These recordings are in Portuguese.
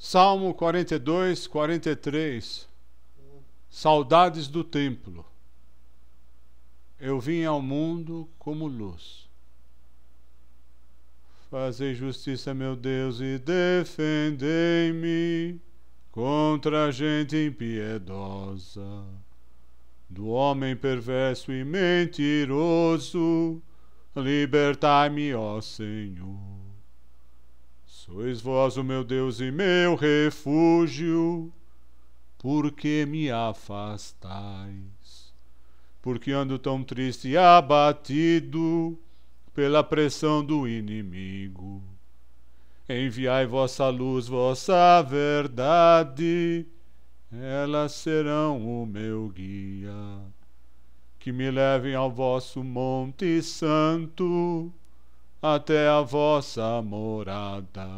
Salmo 42, 43. Saudades do templo. Eu vim ao mundo como luz. Fazei justiça, meu Deus, e defendei-me contra a gente impiedosa, do homem perverso e mentiroso. Libertai-me, ó Senhor. Sois vós o meu Deus e meu refúgio, porque me afastais? Porque ando tão triste e abatido pela pressão do inimigo. Enviai vossa luz, vossa verdade, elas serão o meu guia. Que me levem ao vosso Monte Santo até a vossa morada.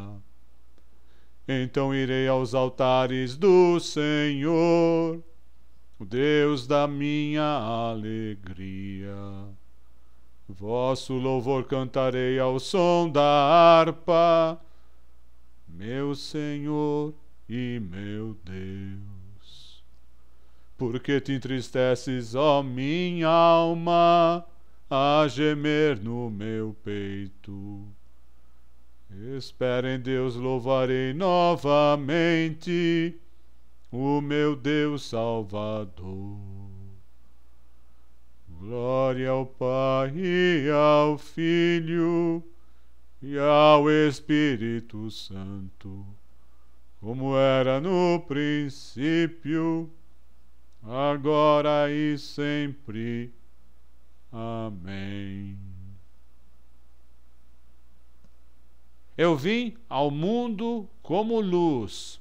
Então irei aos altares do Senhor, o Deus da minha alegria. Vosso louvor cantarei ao som da harpa, meu Senhor e meu Deus. Por que te entristeces, ó minha alma, a gemer no meu peito. Espero em Deus, louvarei novamente o meu Deus Salvador. Glória ao Pai e ao Filho e ao Espírito Santo, como era no princípio, agora e sempre Amém. Eu vim ao mundo como luz